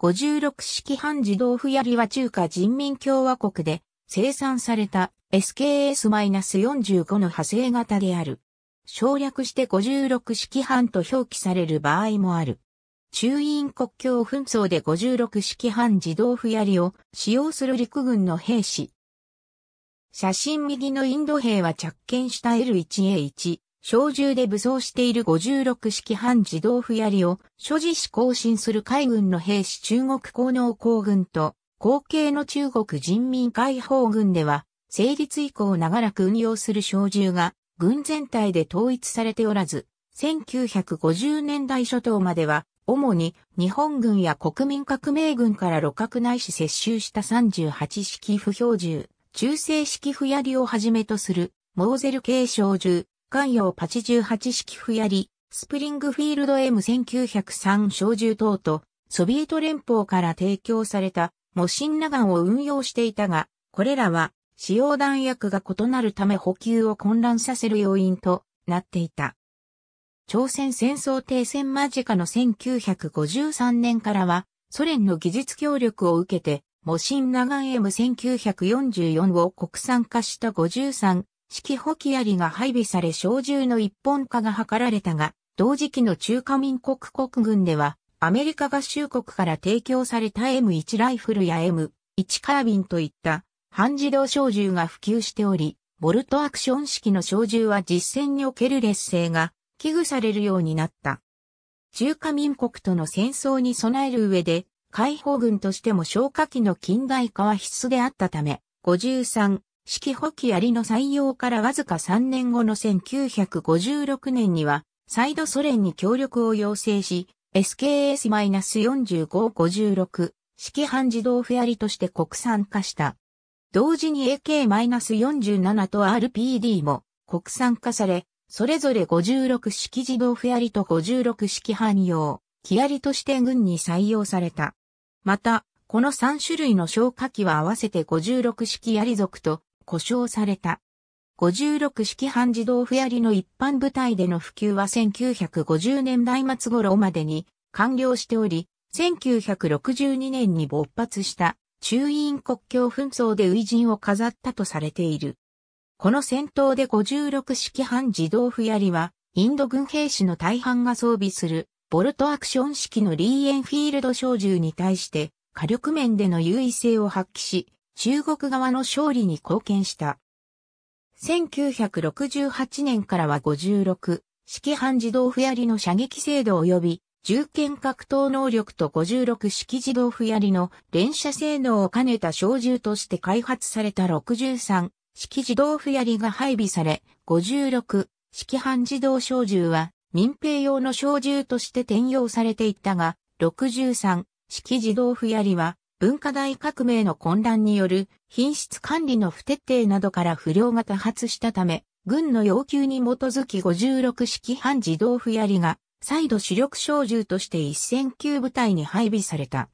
56式半自動不やりは中華人民共和国で生産された SKS-45 の派生型である。省略して56式半と表記される場合もある。中印国境紛争で56式半自動不やりを使用する陸軍の兵士。写真右のインド兵は着剣した L1A1 小銃で武装している56式半自動不槍を所持し更新する海軍の兵士中国工能工軍と後継の中国人民解放軍では成立以降長らく運用する小銃が軍全体で統一されておらず、1950年代初頭までは主に日本軍や国民革命軍から路角ないし接収した38式不標銃、中性式不槍をはじめとするモーゼル系小銃、関洋88式フヤリ、スプリングフィールド M1903 小銃等と、ソビエト連邦から提供された、モシンナガンを運用していたが、これらは、使用弾薬が異なるため補給を混乱させる要因となっていた。朝鮮戦争停戦間近の1953年からは、ソ連の技術協力を受けて、モシンナガン M1944 を国産化した53式補機槍が配備され小銃の一本化が図られたが、同時期の中華民国国軍では、アメリカ合衆国から提供された M1 ライフルや M1 カービンといった半自動小銃が普及しており、ボルトアクション式の小銃は実戦における劣勢が危惧されるようになった。中華民国との戦争に備える上で、解放軍としても消火器の近代化は必須であったため、53、式補給ありの採用からわずか3年後の1956年には、再度ソ連に協力を要請し、SKS-4556 式半自動フェアリとして国産化した。同時に AK-47 と RPD も国産化され、それぞれ56式自動フェアリと56式汎用、木槍として軍に採用された。また、この3種類の消火器は合わせて56式槍族と故障された。56式半自動フェアリの一般部隊での普及は1950年代末頃までに完了しており、1962年に勃発した中印国境紛争で初陣を飾ったとされている。この戦闘で56式半自動フやりは、インド軍兵士の大半が装備する、ボルトアクション式のリーエンフィールド小銃に対して、火力面での優位性を発揮し、中国側の勝利に貢献した。1968年からは56、式半自動不槍の射撃精度及び、銃剣格闘能力と56式自動不槍の連射性能を兼ねた小銃として開発された63式自動不槍が配備され、56式半自動小銃は民兵用の小銃として転用されていったが、63式自動不槍は文化大革命の混乱による品質管理の不徹底などから不良が多発したため、軍の要求に基づき56式半自動不槍が再度主力小銃として一戦級部隊に配備された。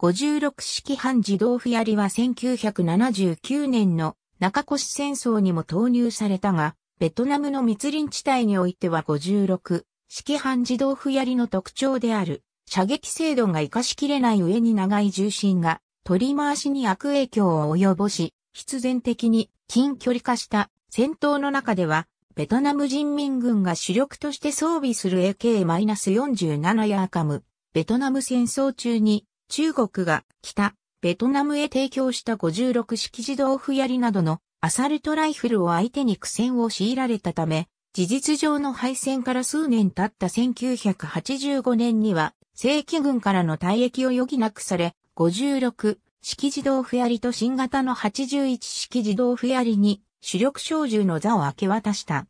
56式半自動不槍は1979年の中越戦争にも投入されたが、ベトナムの密林地帯においては56式半自動不槍の特徴である射撃精度が活かしきれない上に長い重心が取り回しに悪影響を及ぼし、必然的に近距離化した戦闘の中では、ベトナム人民軍が主力として装備する AK-47 やアカム、ベトナム戦争中に中国が北、ベトナムへ提供した56式自動不槍などのアサルトライフルを相手に苦戦を強いられたため、事実上の敗戦から数年経った1985年には正規軍からの退役を余儀なくされ、56式自動フェアリと新型の81式自動フェアリに主力小銃の座を明け渡した。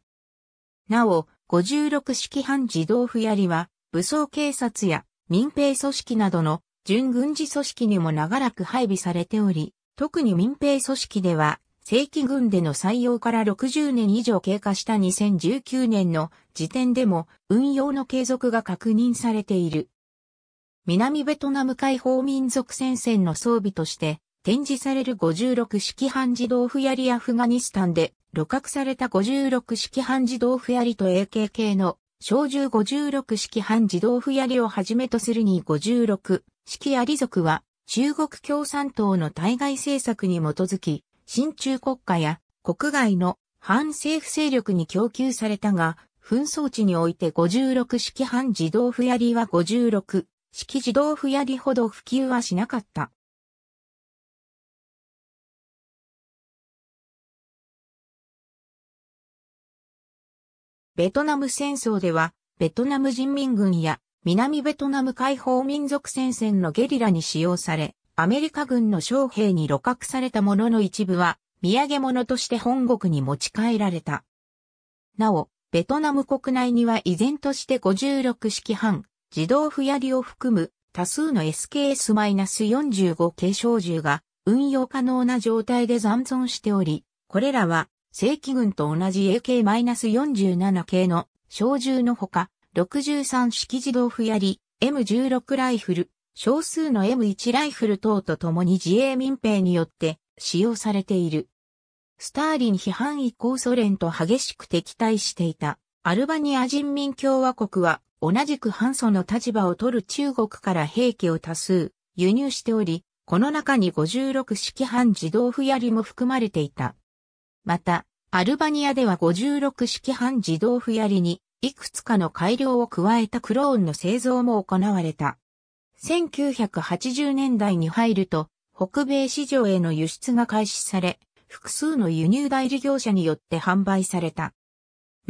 なお、56式半自動フェアリは武装警察や民兵組織などの準軍事組織にも長らく配備されており、特に民兵組織では正規軍での採用から60年以上経過した2019年の時点でも運用の継続が確認されている。南ベトナム解放民族戦線の装備として展示される56式半自動フヤリアフガニスタンで露獲された56式半自動フヤリと AKK の小銃56式半自動フヤリをはじめとするに56式アリ族は中国共産党の対外政策に基づき新中国家や国外の反政府勢力に供給されたが紛争地において56式半自動フヤリは56式児童やりほど普及はしなかった。ベトナム戦争では、ベトナム人民軍や南ベトナム解放民族戦線のゲリラに使用され、アメリカ軍の将兵に露獲されたものの一部は、土産物として本国に持ち帰られた。なお、ベトナム国内には依然として56式半、自動不やりを含む多数の SKS-45 系小銃が運用可能な状態で残存しており、これらは正規軍と同じ AK-47 系の小銃のほか、63式自動不やり、M16 ライフル、少数の M1 ライフル等と共に自衛民兵によって使用されている。スターリン批判以降ソ連と激しく敵対していたアルバニア人民共和国は同じく反祖の立場を取る中国から兵器を多数輸入しており、この中に56式半自動不槍も含まれていた。また、アルバニアでは56式半自動不槍に、いくつかの改良を加えたクローンの製造も行われた。1980年代に入ると、北米市場への輸出が開始され、複数の輸入代理業者によって販売された。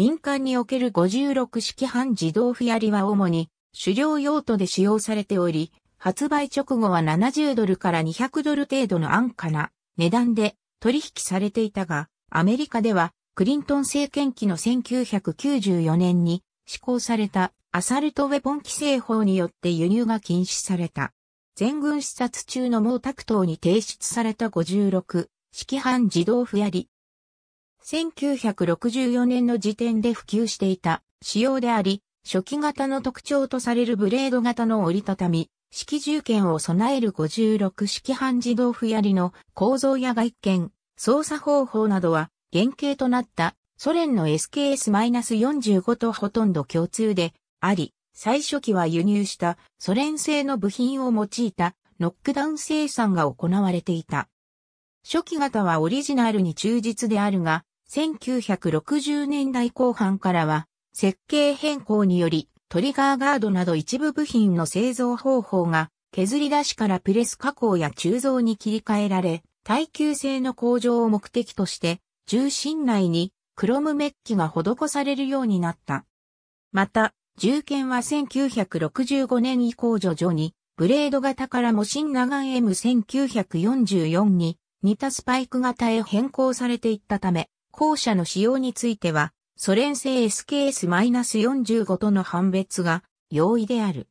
民間における56式半自動フィアリは主に狩猟用途で使用されており、発売直後は70ドルから200ドル程度の安価な値段で取引されていたが、アメリカではクリントン政権期の1994年に施行されたアサルトウェポン規制法によって輸入が禁止された。全軍視察中の毛沢東に提出された56式半自動フィアリ1964年の時点で普及していた仕様であり、初期型の特徴とされるブレード型の折りたたみ、式重剣を備える56式半自動不槍の構造や外見、操作方法などは原型となったソ連の SKS-45 とほとんど共通であり、最初期は輸入したソ連製の部品を用いたノックダウン生産が行われていた。初期型はオリジナルに忠実であるが、1960年代後半からは、設計変更により、トリガーガードなど一部部品の製造方法が、削り出しからプレス加工や鋳造に切り替えられ、耐久性の向上を目的として、重心内にクロムメッキが施されるようになった。また、重剣は1965年以降徐々に、ブレード型から模新長 M1944 に似たスパイク型へ変更されていったため、校舎の使用については、ソ連製 SKS-45 との判別が容易である。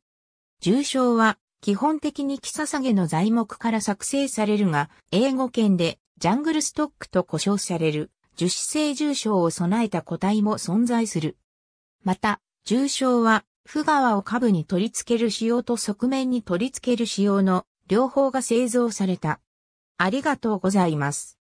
重症は基本的に木サげの材木から作成されるが、英語圏でジャングルストックと呼称される樹脂製重症を備えた個体も存在する。また、重症は、フ川を下部に取り付ける仕様と側面に取り付ける仕様の両方が製造された。ありがとうございます。